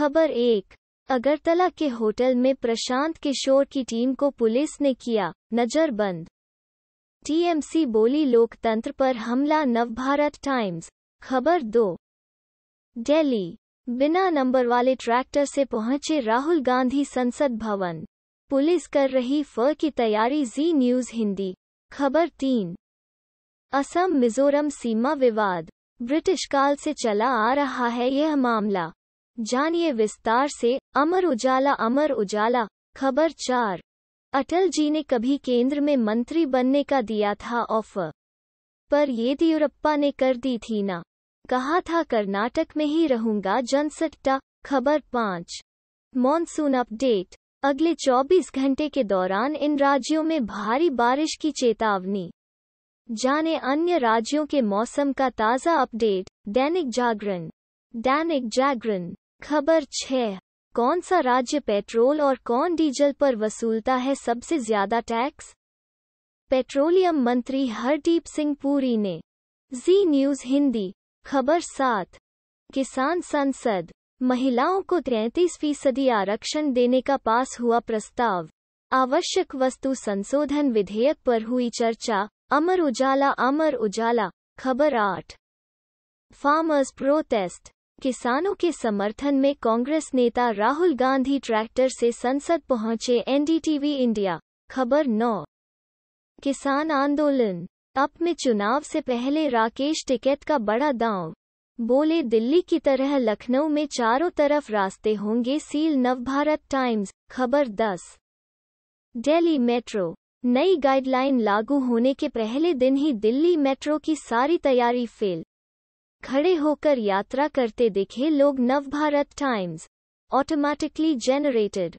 खबर एक अगरतला के होटल में प्रशांत किशोर की टीम को पुलिस ने किया नजरबंद टीएमसी बोली लोकतंत्र पर हमला नवभारत टाइम्स खबर दो दिल्ली बिना नंबर वाले ट्रैक्टर से पहुंचे राहुल गांधी संसद भवन पुलिस कर रही फ की तैयारी जी न्यूज हिंदी खबर तीन असम मिजोरम सीमा विवाद ब्रिटिश काल से चला आ रहा है यह मामला जानिए विस्तार से अमर उजाला अमर उजाला खबर चार अटल जी ने कभी केंद्र में मंत्री बनने का दिया था ऑफर पर येदियुरप्पा ने कर दी थी ना कहा था कर्नाटक में ही रहूंगा जनसट्टा खबर पाँच मॉनसून अपडेट अगले 24 घंटे के दौरान इन राज्यों में भारी बारिश की चेतावनी जाने अन्य राज्यों के मौसम का ताज़ा अपडेट दैनिक जागरण दैनिक जागरण खबर छः कौन सा राज्य पेट्रोल और कौन डीजल पर वसूलता है सबसे ज्यादा टैक्स पेट्रोलियम मंत्री हरदीप सिंह पुरी ने जी न्यूज हिंदी खबर सात किसान संसद महिलाओं को तैतीस फीसदी आरक्षण देने का पास हुआ प्रस्ताव आवश्यक वस्तु संशोधन विधेयक पर हुई चर्चा अमर उजाला अमर उजाला खबर आठ फार्मर्स प्रोटेस्ट किसानों के समर्थन में कांग्रेस नेता राहुल गांधी ट्रैक्टर से संसद पहुंचे एनडीटीवी इंडिया खबर नौ किसान आंदोलन अप में चुनाव से पहले राकेश टिकैत का बड़ा दांव बोले दिल्ली की तरह लखनऊ में चारों तरफ रास्ते होंगे सील नवभारत टाइम्स खबर 10 दिल्ली मेट्रो नई गाइडलाइन लागू होने के पहले दिन ही दिल्ली मेट्रो की सारी तैयारी फेल खड़े होकर यात्रा करते दिखे लोग नवभारत टाइम्स ऑटोमैटिकली जेनरेटेड